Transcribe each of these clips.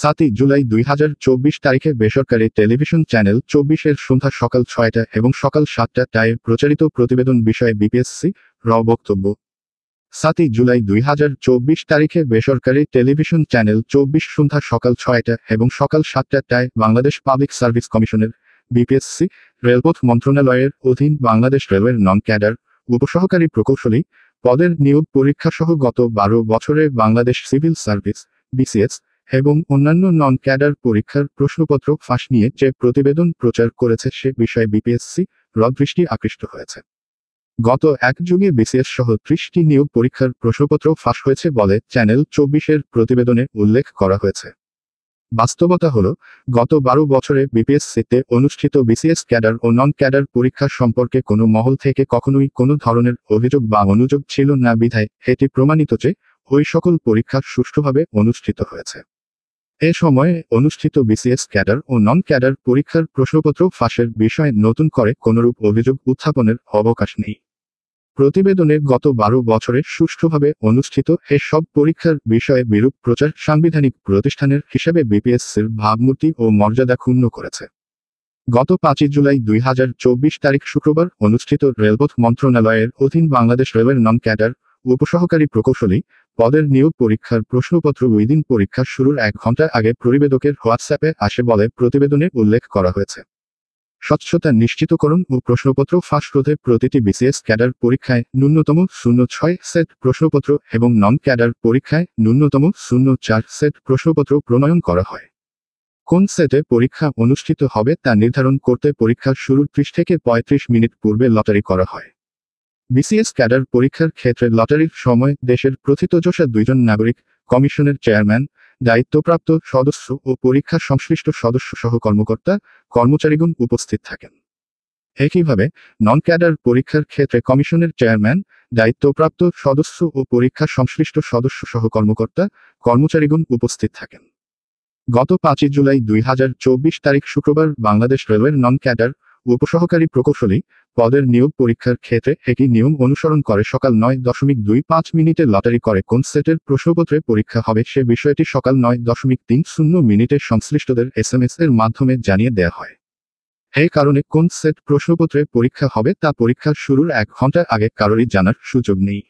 সাতই জুলাই দুই তারিখে বেসরকারি টেলিভিশন চ্যানেল চব্বিশের সন্ধ্যা সকাল ছয়টা এবং সকাল সাতটা টায় প্রচারিত প্রতিবেদন বিষয়ে বিপিএসসি র বক্তব্য সাতই জুলাই দুই হাজার চব্বিশ তারিখে বেসরকারি টেলিভিশন চ্যানেল চব্বিশ সন্ধ্যা সকাল ছয়টা এবং সকাল সাতটা টায় বাংলাদেশ পাবলিক সার্ভিস কমিশনের বিপিএসসি রেলপথ মন্ত্রণালয়ের অধীন বাংলাদেশ রেলওয়ের নন ক্যাডার উপসহকারী প্রকৌশলী পদের নিয়োগ পরীক্ষাসহ গত বারো বছরে বাংলাদেশ সিভিল সার্ভিস বিসিএস এবং অন্যান্য নন ক্যাডার পরীক্ষার প্রশ্নপত্র ফাঁস নিয়ে যে প্রতিবেদন প্রচার করেছে সে বিষয়ে বিপিএসসি রদৃষ্টি আকৃষ্ট হয়েছে গত এক যুগে বিসিএস সহ ত্রিশটি নিয়োগ পরীক্ষার প্রশ্নপত্র ফাঁস হয়েছে বলে চ্যানেল চব্বিশের প্রতিবেদনে উল্লেখ করা হয়েছে বাস্তবতা হল গত বারো বছরে বিপিএসসিতে অনুষ্ঠিত বিসিএস ক্যাডার ও নন ক্যাডার পরীক্ষা সম্পর্কে কোনো মহল থেকে কখনোই কোনো ধরনের অভিযোগ বা অনুযোগ ছিল না বিধায় এটি প্রমাণিত যে ওই সকল পরীক্ষা সুষ্ঠুভাবে অনুষ্ঠিত হয়েছে এ সময়ে অনুষ্ঠিত বিসিএস ক্যাডার ও নন ক্যাডার পরীক্ষার প্রশ্নপত্র ফাঁসের বিষয়ে নতুন করে কোনরূপ অভিযোগ উত্থাপনের অবকাশ নেই প্রতিবেদনে গত বারো বছরে সুষ্ঠুভাবে অনুষ্ঠিত এসব পরীক্ষার বিষয়ে বিরূপ প্রচার সাংবিধানিক প্রতিষ্ঠানের হিসেবে বিপিএসসির ভাবমূর্তি ও মর্যাদা ক্ষুণ্ণ করেছে গত পাঁচই জুলাই দুই তারিখ শুক্রবার অনুষ্ঠিত রেলপথ মন্ত্রণালয়ের অধীন বাংলাদেশ রেলওয়ের নন ক্যাডার উপসহকারী প্রকৌশলী পদের নিয়োগ পরীক্ষার প্রশ্নপত্র উইদিন পরীক্ষা শুরুর এক ঘন্টা আগে প্রতিবেদকের হোয়াটসঅ্যাপে আসে বলে প্রতিবেদনে উল্লেখ করা হয়েছে স্বচ্ছতা নিশ্চিতকরণ ও প্রশ্নপত্র ফাঁস রোধে প্রতিটি বিসিএস ক্যাডার পরীক্ষায় ন্যূনতম শূন্য ছয় সেট প্রশ্নপত্র এবং নন ক্যাডার পরীক্ষায় ন্যূনতম শূন্য চার সেট প্রশ্নপত্র প্রণয়ন করা হয় কোন সেটে পরীক্ষা অনুষ্ঠিত হবে তা নির্ধারণ করতে পরীক্ষা শুরুর ত্রিশ থেকে পঁয়ত্রিশ মিনিট পূর্বে লটারি করা হয় বিসিএস ক্যাডার পরীক্ষার ক্ষেত্রে লটারির সময় দেশের প্রথিতযশা দুইজন নাগরিক কমিশনের চেয়ারম্যান দায়িত্বপ্রাপ্ত সদস্য ও পরীক্ষা সংশ্লিষ্ট সদস্য সহ কর্মকর্তা কর্মচারীগণ উপস্থিত থাকেন একইভাবে নন ক্যাডার পরীক্ষার ক্ষেত্রে কমিশনের চেয়ারম্যান দায়িত্বপ্রাপ্ত সদস্য ও পরীক্ষা সংশ্লিষ্ট সদস্য সহ কর্মকর্তা কর্মচারীগণ উপস্থিত থাকেন গত পাঁচই জুলাই দুই তারিখ শুক্রবার বাংলাদেশ রেলওয়ের নন ক্যাডার উপসহকারী প্রকৌশলী পদের নিয়োগ পরীক্ষার ক্ষেত্রে একই নিয়ম অনুসরণ করে সকাল নয় দশমিক দুই পাঁচ মিনিটে লটারি করে কোন সেটের প্রশ্নপত্রে পরীক্ষা হবে সে বিষয়টি সকাল নয় দশমিক তিন শূন্য মিনিটে সংশ্লিষ্টদের এস এর মাধ্যমে জানিয়ে দেয়া হয় এই কারণে কোন সেট প্রশ্নপত্রে পরীক্ষা হবে তা পরীক্ষার শুরুর এক ঘন্টা আগে কারোরই জানার সুযোগ নেই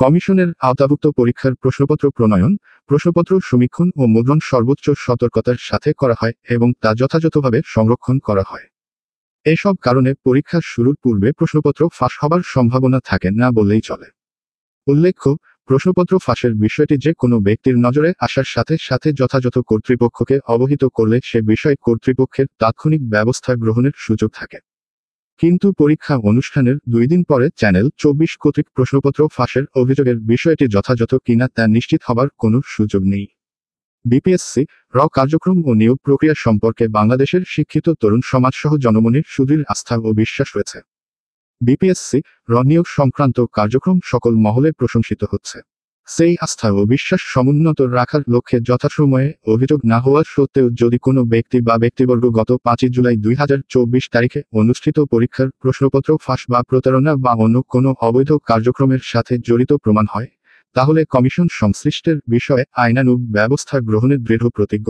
কমিশনের আওতাভুক্ত পরীক্ষার প্রশ্নপত্র প্রণয়ন প্রশ্নপত্র সমীক্ষণ ও মুদ্রণ সর্বোচ্চ সতর্কতার সাথে করা হয় এবং তা যথাযথভাবে সংরক্ষণ করা হয় এসব কারণে পরীক্ষার শুরুর পূর্বে প্রশ্নপত্র ফাঁস হবার সম্ভাবনা থাকে না বললেই চলে উল্লেখ্য প্রশ্নপত্র ফাঁসের বিষয়টি যে কোনো ব্যক্তির নজরে আসার সাথে সাথে যথাযথ কর্তৃপক্ষকে অবহিত করলে সে বিষয়ে কর্তৃপক্ষের তাৎক্ষণিক ব্যবস্থা গ্রহণের সুযোগ থাকে কিন্তু পরীক্ষা অনুষ্ঠানের দুই দিন পরে চ্যানেল চব্বিশ কর্তৃক প্রশ্নপত্র ফাঁসের অভিযোগের বিষয়টি যথাযথ কিনা তা নিশ্চিত হবার কোনো সুযোগ নেই বিপিএসসি র কার্যক্রম ও নিয়োগ প্রক্রিয়া সম্পর্কে বাংলাদেশের শিক্ষিত তরুণ সমাজসহ জনমনের সুদৃঢ় আস্থা ও বিশ্বাস রয়েছে বিপিএসসি র নিয়োগ সংক্রান্ত কার্যক্রম সকল মহলে প্রশংসিত হচ্ছে সেই আস্থা ও বিশ্বাস সমুন্নত রাখার লক্ষ্যে যথাসময়ে অভিযোগ না হওয়ার সত্ত্বেও যদি কোনো ব্যক্তি বা ব্যক্তিবর্গ গত পাঁচই জুলাই দুই হাজার চব্বিশ তারিখে অনুষ্ঠিত পরীক্ষার প্রশ্নপত্র ফাঁস বা প্রতারণা বা অন্য কোনো অবৈধ কার্যক্রমের সাথে জড়িত প্রমাণ হয় তাহলে কমিশন সংশ্লিষ্টের বিষয়ে আইনানুগ ব্যবস্থা গ্রহণের দৃঢ় প্রতিজ্ঞ